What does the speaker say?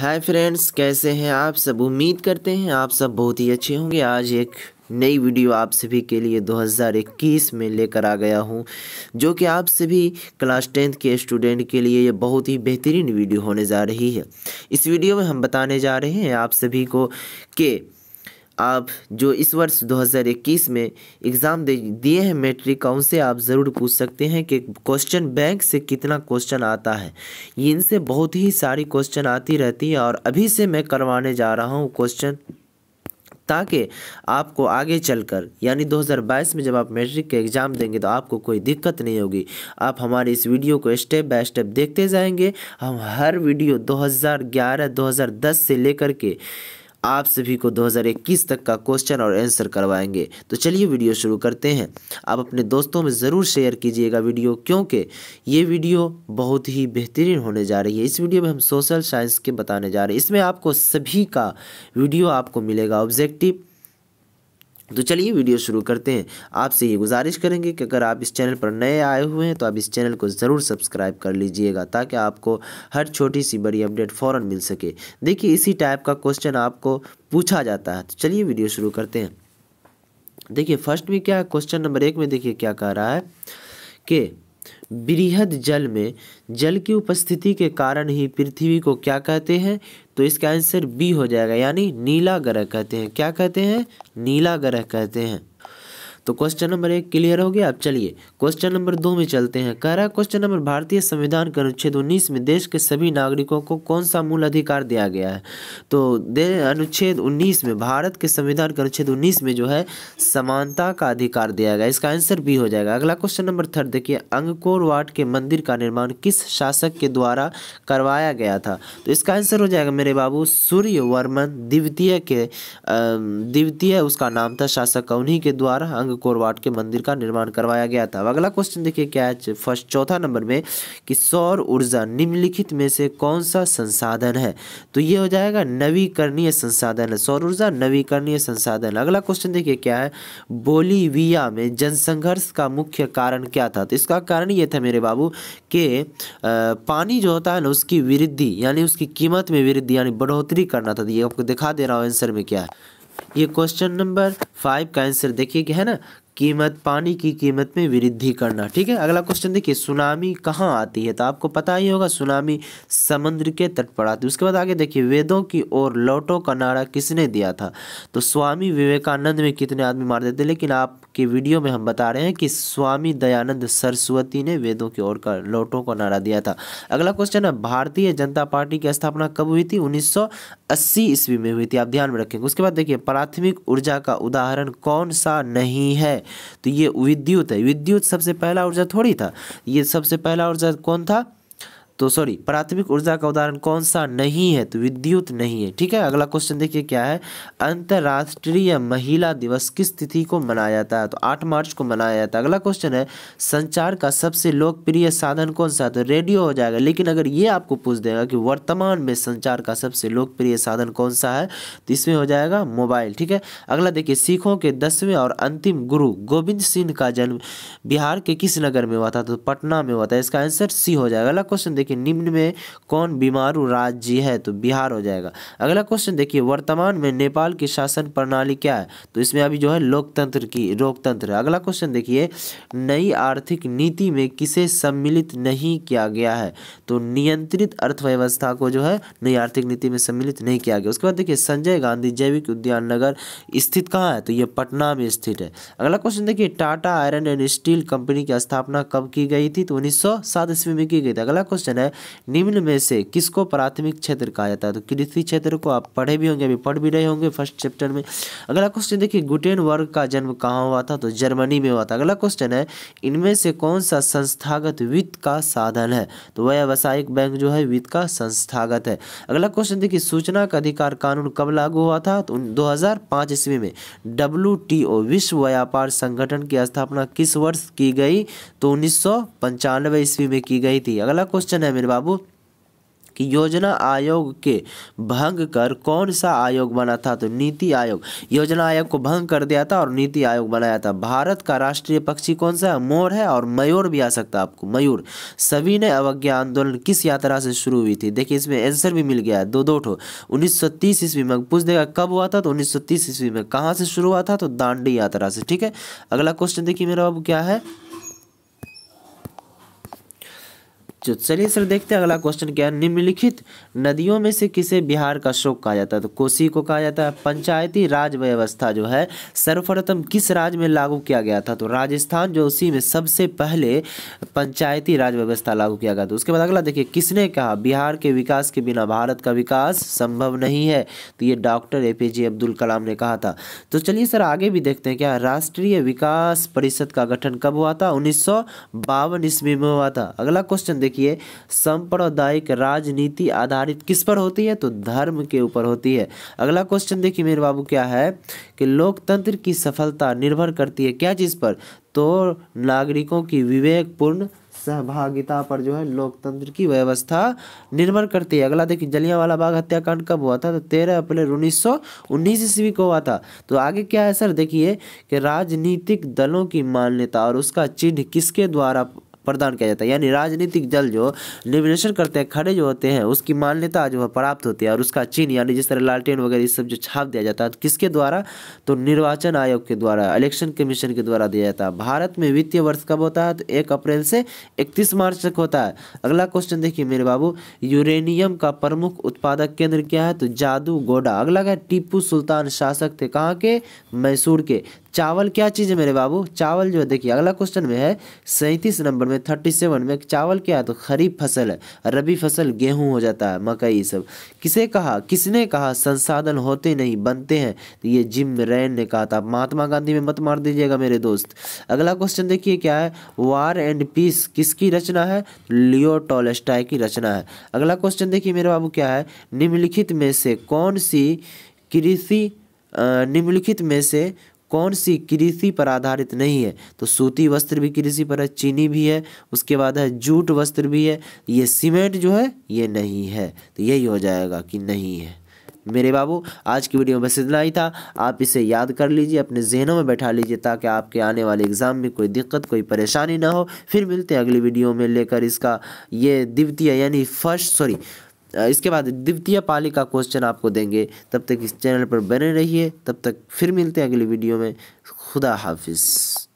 hi friends कैसे हैं आप सब उम्मीद करते हैं आप सब बहुत ही अच्छे होंगे आज एक नई वीडियो आप सभी के लिए 2021 में लेकर आ गया हूं जो कि आप सभी क्लास टेंथ के स्टूडेंट के लिए ये बहुत ही बेहतरीन वीडियो होने जा रही है इस वीडियो में हम बताने जा रहे हैं आप सभी को कि आप जो इस वर्ष 2021 में एग्ज़ाम दे दिए हैं मैट्रिक का उनसे आप ज़रूर पूछ सकते हैं कि क्वेश्चन बैंक से कितना क्वेश्चन आता है इनसे बहुत ही सारी क्वेश्चन आती रहती है और अभी से मैं करवाने जा रहा हूँ क्वेश्चन ताकि आपको आगे चलकर यानी 2022 में जब आप मैट्रिक के एग्ज़ाम देंगे तो आपको कोई दिक्कत नहीं होगी आप हमारे इस वीडियो को स्टेप बाय स्टेप देखते जाएंगे हम हर वीडियो 2011 2010 से लेकर के आप सभी को 2021 तक का क्वेश्चन और आंसर करवाएंगे तो चलिए वीडियो शुरू करते हैं आप अपने दोस्तों में ज़रूर शेयर कीजिएगा वीडियो क्योंकि ये वीडियो बहुत ही बेहतरीन होने जा रही है इस वीडियो में हम सोशल साइंस के बताने जा रहे हैं इसमें आपको सभी का वीडियो आपको मिलेगा ऑब्जेक्टिव तो चलिए वीडियो शुरू करते हैं आपसे ये गुजारिश करेंगे कि अगर आप इस चैनल पर नए आए हुए हैं तो आप इस चैनल को ज़रूर सब्सक्राइब कर लीजिएगा ताकि आपको हर छोटी सी बड़ी अपडेट फ़ौर मिल सके देखिए इसी टाइप का क्वेश्चन आपको पूछा जाता है तो चलिए वीडियो शुरू करते हैं देखिए फर्स्ट में क्या है क्वेश्चन नंबर एक में देखिए क्या कह रहा है कि बृहद जल में जल की उपस्थिति के कारण ही पृथ्वी को क्या कहते हैं तो इसका आंसर बी हो जाएगा यानी नीला ग्रह कहते हैं क्या कहते हैं नीला ग्रह कहते हैं तो क्वेश्चन नंबर एक क्लियर हो गया अब चलिए क्वेश्चन नंबर दो में चलते हैं कह रहा है क्वेश्चन नंबर भारतीय संविधान के अनुच्छेद उन्नीस में देश के सभी नागरिकों को कौन सा मूल अधिकार दिया गया है तो अनुच्छेद उन्नीस में भारत के संविधान के अनुच्छेद उन्नीस में जो है समानता का अधिकार दिया गया इसका आंसर भी हो जाएगा अगला क्वेश्चन नंबर थर्ड देखिए अंगकोर वाट के मंदिर का निर्माण किस शासक के द्वारा करवाया गया था तो इसका आंसर हो जाएगा मेरे बाबू सूर्य वर्मन द्वितीय के द्वितीय उसका नाम था शासक उन्हीं के द्वारा संघ कोरवाट के मंदिर का निर्माण करवाया गया था अगला क्वेश्चन देखिए क्या है फर्स्ट चौथा नंबर में कि सौर ऊर्जा निम्नलिखित में से कौन सा संसाधन है तो ये हो जाएगा नवीकरणीय संसाधन है सौर ऊर्जा नवीकरणीय संसाधन अगला क्वेश्चन देखिए क्या है बोलीविया में जनसंघर्ष का मुख्य कारण क्या था तो इसका कारण ये था मेरे बाबू के पानी जो होता है ना उसकी वृद्धि यानी उसकी कीमत में वृद्धि यानी बढ़ोतरी करना था ये आपको दिखा दे रहा हूँ आंसर में क्या है ये क्वेश्चन नंबर फाइव का आंसर देखिए है ना कीमत पानी की कीमत में वृद्धि करना ठीक है अगला क्वेश्चन देखिए सुनामी कहाँ आती है तो आपको पता ही होगा सुनामी समुद्र के तट पर आती है उसके बाद आगे देखिए वेदों की ओर लौटो का नारा किसने दिया था तो स्वामी विवेकानंद में कितने आदमी मार देते लेकिन आपके वीडियो में हम बता रहे हैं कि स्वामी दयानंद सरस्वती ने वेदों की ओर का लौटों का नारा दिया था अगला क्वेश्चन है भारतीय जनता पार्टी की स्थापना कब हुई थी उन्नीस ईस्वी में हुई थी आप ध्यान में रखेंगे उसके बाद देखिए प्राथमिक ऊर्जा का उदाहरण कौन सा नहीं है तो ये विद्युत है विद्युत सबसे पहला ऊर्जा थोड़ी था ये सबसे पहला ऊर्जा कौन था तो सॉरी प्राथमिक ऊर्जा का उदाहरण कौन सा नहीं है तो विद्युत नहीं है ठीक है अगला क्वेश्चन देखिए क्या है अंतर्राष्ट्रीय महिला दिवस किस तिथि को मनाया जाता है तो आठ मार्च को मनाया जाता है अगला क्वेश्चन है संचार का सबसे लोकप्रिय साधन कौन सा है तो रेडियो हो जाएगा लेकिन अगर ये आपको पूछ देगा कि वर्तमान में संचार का सबसे लोकप्रिय साधन कौन सा है तो इसमें हो जाएगा मोबाइल ठीक है अगला देखिए सिखों के दसवें और अंतिम गुरु गोविंद सिंह का जन्म बिहार के किस नगर में हुआ था तो पटना में हुआ था इसका आंसर सी हो जाएगा अगला क्वेश्चन देखिए कि निम्न में कौन बीमारू राज्य है तो बिहार हो जाएगा अगला क्वेश्चन देखिए वर्तमान में नेपाल की शासन प्रणाली क्या है तो इसमें अभी जो है लोकतंत्र की लोकतंत्र अगला क्वेश्चन देखिए नई आर्थिक नीति में किसे सम्मिलित नहीं किया गया है तो नियंत्रित अर्थव्यवस्था को जो है नई आर्थिक नीति में सम्मिलित नहीं किया गया उसके बाद देखिए संजय गांधी जैविक उद्यान नगर स्थित कहाँ है तो ये पटना में स्थित है अगला क्वेश्चन देखिए Tata iron and steel company की स्थापना कब की गई थी तो उन्नीस ईस्वी में की गई थी अगला क्वेश्चन है निम्न में से किसको प्राथमिक क्षेत्र कहा जाता है तो कृषि क्षेत्र को आप पढ़े भी होंगे अभी पढ़ भी रहे होंगे फर्स्ट चैप्टर में अगला क्वेश्चन देखिए गुटेन वर्ग का जन्म कहाँ हुआ था तो जर्मनी में हुआ था अगला क्वेश्चन है इनमें से कौन सा संस्थागत वित्त का साधन है तो व्यावसायिक बैंक जो है वित्त का संस्थागत है अगला क्वेश्चन देखिए सूचना का अधिकार कानून कब लागू हुआ था तो दो ईस्वी में डब्ल्यू विश्व व्यापार संगठन की स्थापना किस वर्ष की गई तो उन्नीस ईस्वी में की गई थी अगला क्वेश्चन है है मेरे बाबू कि योजना आयोग के भंग कर कौन सा आयोग बना था तो नीति आयोग योजना आयोग को भंग कर दिया था और नीति आयोग बनाया था भारत का राष्ट्रीय पक्षी कौन सा है मोर है और मयूर भी आ सकता है आपको मयूर सभी ने अवज्ञा आंदोलन किस यात्रा से शुरू हुई थी देखिए इसमें आंसर भी मिल गया है दो दो ठो उन्नीस ईस्वी में पूछ देगा कब हुआ था तो उन्नीस ईस्वी में कहाँ से शुरू हुआ था तो दांडी यात्रा से ठीक है अगला क्वेश्चन देखिए मेरा बाबू क्या है तो चलिए सर देखते हैं अगला क्वेश्चन क्या है निम्नलिखित नदियों में से किसे बिहार का शोक कहा जाता है तो कोसी को कहा जाता है पंचायती राज व्यवस्था जो है सर्वप्रथम किस राज्य में लागू किया गया था तो राजस्थान जो उसी में सबसे पहले पंचायती राज व्यवस्था लागू किया गया था उसके बाद अगला देखिए किसने कहा बिहार के विकास के बिना भारत का विकास संभव नहीं है तो ये डॉक्टर ए अब्दुल कलाम ने कहा था तो चलिए सर आगे भी देखते हैं क्या राष्ट्रीय विकास परिषद का गठन कब हुआ था उन्नीस सौ ईस्वी में हुआ था अगला क्वेश्चन देखिए सांप्रदायिक राजनीति आधारित किस पर होती है तो धर्म के ऊपर होती है अगला क्वेश्चन देखिए मेरे बाबू क्या है कि लोकतंत्र की सफलता निर्भर करती है क्या चीज़ पर तो नागरिकों की विवेकपूर्ण सहभागिता पर जो है लोकतंत्र की व्यवस्था निर्भर करती है अगला देखिए जलियावाला बाग हत्याकांड कब हुआ था तो तेरह अप्रैल उन्नीस सौ उन्नीस ईस्वी को हुआ था तो आगे क्या है सर देखिए कि राजनीतिक दलों की मान्यता और उसका चिन्ह किसके द्वारा प्रदान किया जाता है यानी राजनीतिक दल जो नॉमिनेशन करते हैं खड़े जो होते हैं उसकी मान्यता जो है प्राप्त होती है और उसका चिन्ह यानी जिस तरह लालटेन वगैरह ये सब जो छाप दिया जाता है तो किसके द्वारा तो निर्वाचन आयोग के द्वारा इलेक्शन कमीशन के द्वारा दिया जाता है भारत में वित्तीय वर्ष कब होता है तो एक अप्रैल से इकतीस मार्च तक होता है अगला क्वेश्चन देखिए मेरे बाबू यूरेनियम का प्रमुख उत्पादक केंद्र क्या है तो जादू गोडा अगला क्या टीपू सुल्तान शासक थे कहाँ के मैसूर के चावल क्या चीज़ है मेरे बाबू चावल जो है देखिए अगला क्वेश्चन में है सैंतीस नंबर में थर्टी सेवन में चावल क्या है तो खरीफ फसल है रबी फसल गेहूँ हो जाता है मकई सब किसे कहा किसने कहा संसाधन होते नहीं बनते हैं तो ये जिम रैन ने कहा था महात्मा गांधी में मत मार दीजिएगा मेरे दोस्त अगला क्वेश्चन देखिए क्या है वार एंड पीस किसकी रचना है लियो टोलेस्टाई की रचना है अगला क्वेश्चन देखिए मेरे बाबू क्या है निम्नलिखित में से कौन सी कृषि निम्नलिखित में से कौन सी कृषि पर आधारित नहीं है तो सूती वस्त्र भी कृषि पर है चीनी भी है उसके बाद है जूट वस्त्र भी है ये सीमेंट जो है ये नहीं है तो यही हो जाएगा कि नहीं है मेरे बाबू आज की वीडियो में बस इतना ही था आप इसे याद कर लीजिए अपने जहनों में बैठा लीजिए ताकि आपके आने वाले एग्ज़ाम में कोई दिक्कत कोई परेशानी ना हो फिर मिलते हैं अगली वीडियो में लेकर इसका ये द्वितीय यानी फर्स्ट सॉरी इसके बाद द्वितीय पाली का क्वेश्चन आपको देंगे तब तक इस चैनल पर बने रहिए तब तक फिर मिलते हैं अगली वीडियो में खुदा हाफिज़